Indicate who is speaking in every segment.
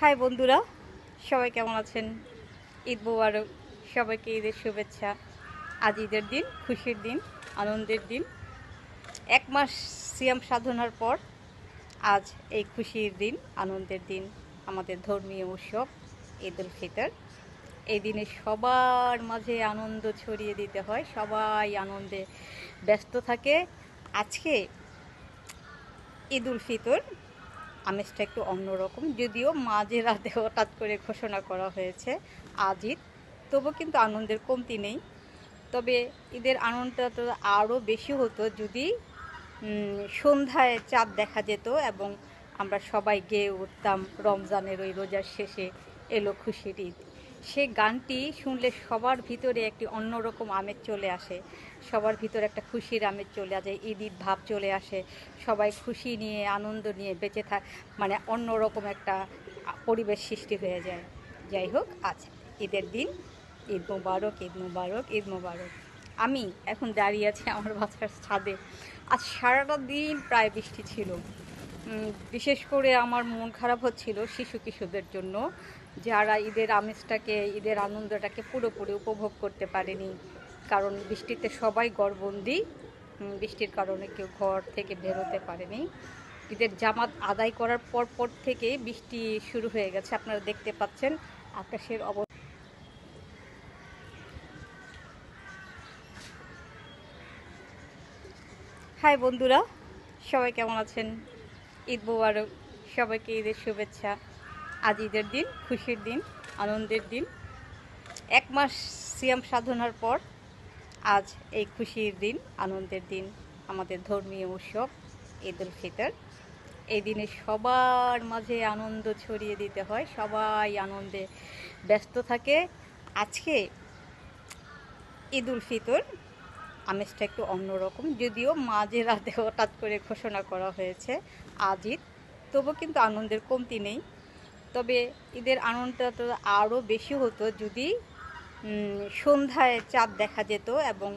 Speaker 1: high বন্ধুরা সবাই কেমন আছেন ঈদ মোবারক সবাইকে ঈদের শুভেচ্ছা আজ ঈদের দিন খুশির দিন আনন্দের দিন এক মাস সিয়াম সাধনার পর আজ এই খুশির দিন আনন্দের দিন আমাদের ধর্মীয় উৎসব ঈদ উল ফিতর এই দিনে সবার মাঝে আনন্দ ছড়িয়ে দিতে হয় সবাই আনন্দে ব্যস্ত থাকে আজকে ঈদ উল ফিতর আমেজটা একটু অন্যরকম যদিও মাঝে রাতে হঠাৎ করে ঘোষণা করা হয়েছে আজিত তবু কিন্তু আনন্দের কমতি নেই তবে ঈদের আনন্দটা তো আরও বেশি হতো যদি সন্ধ্যায় চাঁদ দেখা যেত এবং আমরা সবাই গেয়ে উঠতাম রমজানের ওই রোজার শেষে এলো খুশির ঈদ সে গানটি শুনলে সবার ভিতরে একটি অন্যরকম আমেজ চলে আসে সবার ভিতরে একটা খুশির আমেজ চলে আসে ঈদির ভাব চলে আসে সবাই খুশি নিয়ে আনন্দ নিয়ে বেঁচে থাক মানে অন্যরকম একটা পরিবেশ সৃষ্টি হয়ে যায় যাই হোক আজ ঈদের দিন ঈদ মোবারক ঈদ মোবারক ঈদ মোবারক আমি এখন দাঁড়িয়ে আছি আমার বাসার ছাদে আজ সারাটা দিন প্রায় বৃষ্টি ছিল বিশেষ করে আমার মন খারাপ হচ্ছিল শিশু কিশোরদের জন্য যারা ঈদের আমেজটাকে ঈদের আনন্দটাকে পুরোপুরি উপভোগ করতে পারেনি কারণ বৃষ্টিতে সবাই গড়বন্দি বৃষ্টির কারণে কেউ ঘর থেকে বেরোতে পারেনি ঈদের জামাত আদায় করার পর পর থেকে বৃষ্টি শুরু হয়ে গেছে আপনারা দেখতে পাচ্ছেন আকাশের অবস্থা হাই বন্ধুরা সবাই কেমন আছেন ঈদ মোবারক সবাইকে ঈদের শুভেচ্ছা আজ ঈদের দিন খুশির দিন আনন্দের দিন এক মাস সিয়াম সাধনার পর আজ এই খুশির দিন আনন্দের দিন আমাদের ধর্মীয় উৎসব ঈদ উল ফিতর এই দিনে সবার মাঝে আনন্দ ছড়িয়ে দিতে হয় সবাই আনন্দে ব্যস্ত থাকে আজকে ঈদ উল ফিতর আমেজটা একটু অন্যরকম যদিও মাঝে রাতে হঠাৎ করে ঘোষণা করা হয়েছে আজিত তবু কিন্তু আনন্দের কমতি নেই তবে ঈদের আনন্দটা তো আরও বেশি হতো যদি সন্ধ্যায় চাঁদ দেখা যেত এবং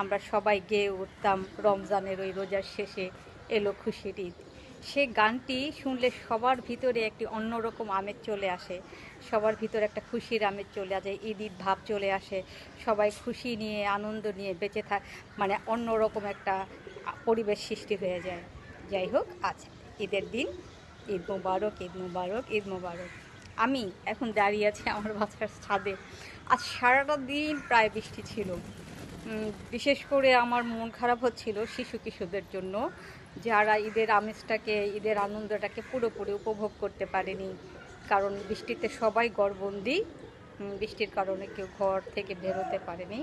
Speaker 1: আমরা সবাই গেয়ে উঠতাম রমজানের ওই রোজার শেষে এলো খুশির ঈদ সে গানটি শুনলে সবার ভিতরে একটি অন্যরকম আমেজ চলে আসে সবার ভিতরে একটা খুশির আমেজ চলে আসে ঈদ ঈদ ভাব চলে আসে সবাই খুশি নিয়ে আনন্দ নিয়ে বেঁচে থাক মানে অন্যরকম একটা পরিবেশ সৃষ্টি হয়ে যায় যাই হোক আজ ঈদের দিন ঈদ মুবারক ঈদ মুবারক ঈদ মুবারক আমি এখন দাঁড়িয়ে আছি আমার বাসার ছাদে আজ সারাটা দিন প্রায় বৃষ্টি ছিল বিশেষ করে আমার মন খারাপ হচ্ছিল শিশু কিশোরদের জন্য যারা ঈদের আমেজটাকে ঈদের আনন্দটাকে পুরোপুরি উপভোগ করতে পারেনি কারণ বৃষ্টিতে সবাই গড়বন্দি বৃষ্টির কারণে কেউ ঘর থেকে বেরোতে পারেনি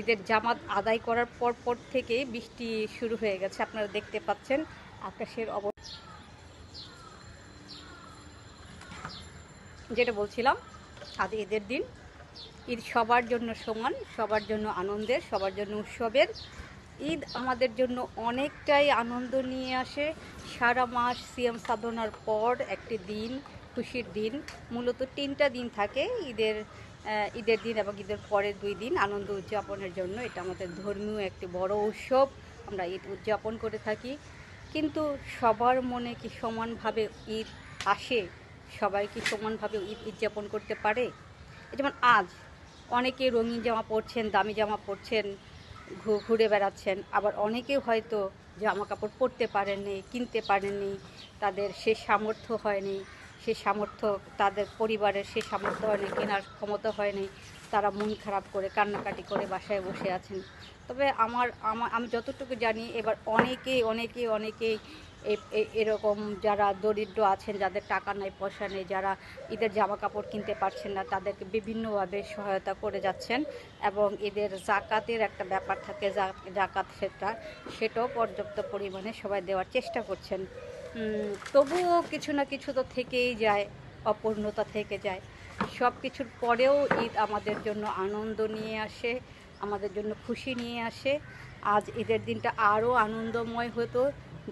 Speaker 1: ঈদের জামাত আদায় করার পর পর থেকে বৃষ্টি শুরু হয়ে গেছে আপনারা দেখতে পাচ্ছেন আকাশের অব যেটা বলছিলাম আজ ঈদের দিন ঈদ সবার জন্য সমান সবার জন্য আনন্দের সবার জন্য উৎসবের ঈদ আমাদের জন্য অনেকটাই আনন্দ নিয়ে আসে সারা মাস সিএম সাধনার পর একটি দিন খুশির দিন মূলত তিনটা দিন থাকে ঈদের ঈদের দিন এবং ঈদের পরের দুই দিন আনন্দ উদযাপনের জন্য এটা আমাদের ধর্মীয় একটি বড় উৎসব আমরা ঈদ উদযাপন করে থাকি কিন্তু সবার মনে কি সমানভাবে ঈদ আসে সবাই কি সমানভাবে ঈদ উদযাপন করতে পারে যেমন আজ অনেকে রঙিন জামা পরছেন দামি জামা পরছেন ঘুরে বেড়াচ্ছেন আবার অনেকে হয়তো জামা কাপড় পরতে পারেননি কিনতে পারেননি তাদের সে সামর্থ্য হয়নি সে সামর্থ্য তাদের পরিবারের সে সামর্থ্য হয়নি কেনার ক্ষমতা হয়নি তারা মন খারাপ করে কান্নাকাটি করে বাসায় বসে আছেন তবে আমার আমি যতটুকু জানি এবার অনেকেই অনেকেই অনেকেই এরকম যারা দরিদ্র আছেন যাদের টাকা নেই পয়সা নেই যারা ঈদের জামা কাপড় কিনতে পারছেন না তাদেরকে বিভিন্নভাবে সহায়তা করে যাচ্ছেন এবং ঈদের জাকাতের একটা ব্যাপার থাকে জাকাত সেটা সেটাও পর্যাপ্ত পরিমাণে সবাই দেওয়ার চেষ্টা করছেন তবুও কিছু না কিছু তো থেকেই যায় অপূর্ণতা থেকে যায় সব কিছুর পরেও ঈদ আমাদের জন্য আনন্দ নিয়ে আসে আমাদের জন্য খুশি নিয়ে আসে আজ ঈদের দিনটা আরও আনন্দময় হতো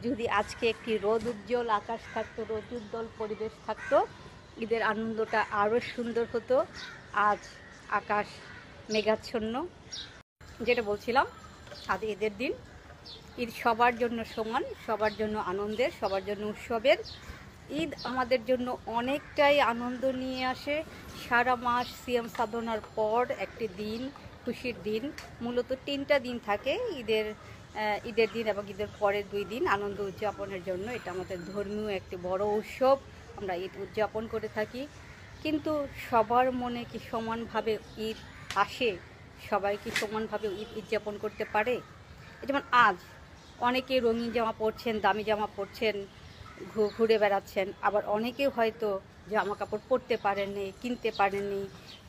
Speaker 1: যদি আজকে একটি রোদ উজ্জ্বল আকাশ থাকতো রোদ উজ্জ্বল পরিবেশ থাকতো ঈদের আনন্দটা আরও সুন্দর হতো আজ আকাশ মেঘাচ্ছন্ন যেটা বলছিলাম আজ ঈদের দিন ঈদ সবার জন্য সমান সবার জন্য আনন্দের সবার জন্য উৎসবের ঈদ আমাদের জন্য অনেকটাই আনন্দ নিয়ে আসে সারা মাস সিএম সাধনার পর একটি দিন খুশির দিন মূলত তিনটা দিন থাকে ঈদের ঈদের দিন এবং ঈদের পরের দুই দিন আনন্দ উদযাপনের জন্য এটা আমাদের ধর্মীয় একটি বড় উৎসব আমরা ঈদ উদযাপন করে থাকি কিন্তু সবার মনে কি সমানভাবে ঈদ আসে সবাই কি সমানভাবে ঈদ উদযাপন করতে পারে যেমন আজ অনেকে রঙিন জামা পরছেন দামি জামা পরছেন ঘুরে বেড়াচ্ছেন আবার অনেকে হয়তো জামা কাপড় পরতে পারেননি কিনতে পারেননি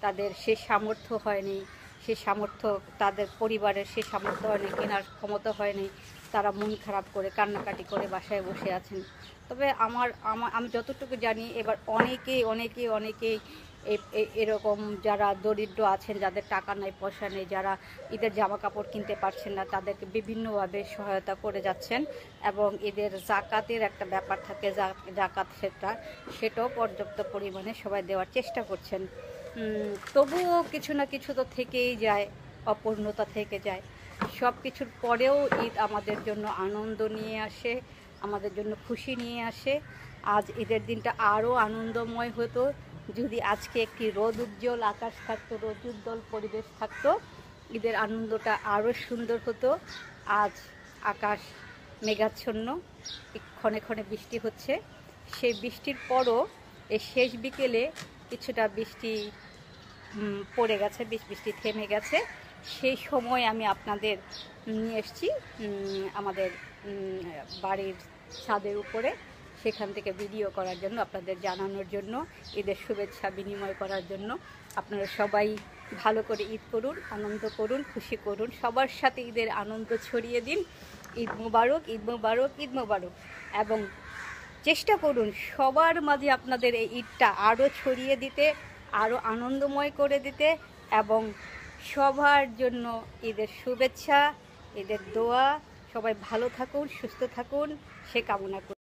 Speaker 1: তাদের সে সামর্থ্য হয়নি সে সামর্থ্য তাদের পরিবারের সে সামর্থ্য হয়নি কেনার ক্ষমতা হয়নি তারা মন খারাপ করে কান্নাকাটি করে বাসায় বসে আছেন তবে আমার আমার আমি যতটুকু জানি এবার অনেকেই অনেকেই অনেকেই এরকম যারা দরিদ্র আছেন যাদের টাকা নেই পয়সা নেই যারা ঈদের জামা কাপড় কিনতে পারছেন না তাদেরকে বিভিন্নভাবে সহায়তা করে যাচ্ছেন এবং এদের জাকাতের একটা ব্যাপার থাকে জাকাত সেটা সেটাও পর্যাপ্ত পরিমাণে সবাই দেওয়ার চেষ্টা করছেন তবুও কিছু না কিছু তো থেকেই যায় অপূর্ণতা থেকে যায় সব কিছুর পরেও ঈদ আমাদের জন্য আনন্দ নিয়ে আসে আমাদের জন্য খুশি নিয়ে আসে আজ ঈদের দিনটা আরও আনন্দময় হতো যদি আজকে একটি রোদ উজ্জ্বল আকাশ থাকতো রোদ উজ্জ্বল পরিবেশ থাকতো ঈদের আনন্দটা আরও সুন্দর হতো আজ আকাশ মেঘাচ্ছন্ন ক্ষণে ক্ষণে বৃষ্টি হচ্ছে সেই বৃষ্টির পরও এই শেষ বিকেলে কিছুটা বৃষ্টি পড়ে গেছে বৃষ্টি থেমে গেছে সেই সময় আমি আপনাদের নিয়ে এসছি আমাদের বাড়ির ছাদের উপরে সেখান থেকে ভিডিও করার জন্য আপনাদের জানানোর জন্য ঈদের শুভেচ্ছা বিনিময় করার জন্য আপনারা সবাই ভালো করে ঈদ করুন আনন্দ করুন খুশি করুন সবার সাথে ঈদের আনন্দ ছড়িয়ে দিন ঈদ মুবারক ঈদ মুবারক ঈদ মুবারক এবং চেষ্টা করুন সবার মাঝে আপনাদের এই ঈদটা আরও ছড়িয়ে দিতে আরও আনন্দময় করে দিতে এবং সবার জন্য ঈদের শুভেচ্ছা ঈদের দোয়া সবাই ভালো থাকুন সুস্থ থাকুন সে কামনা করুন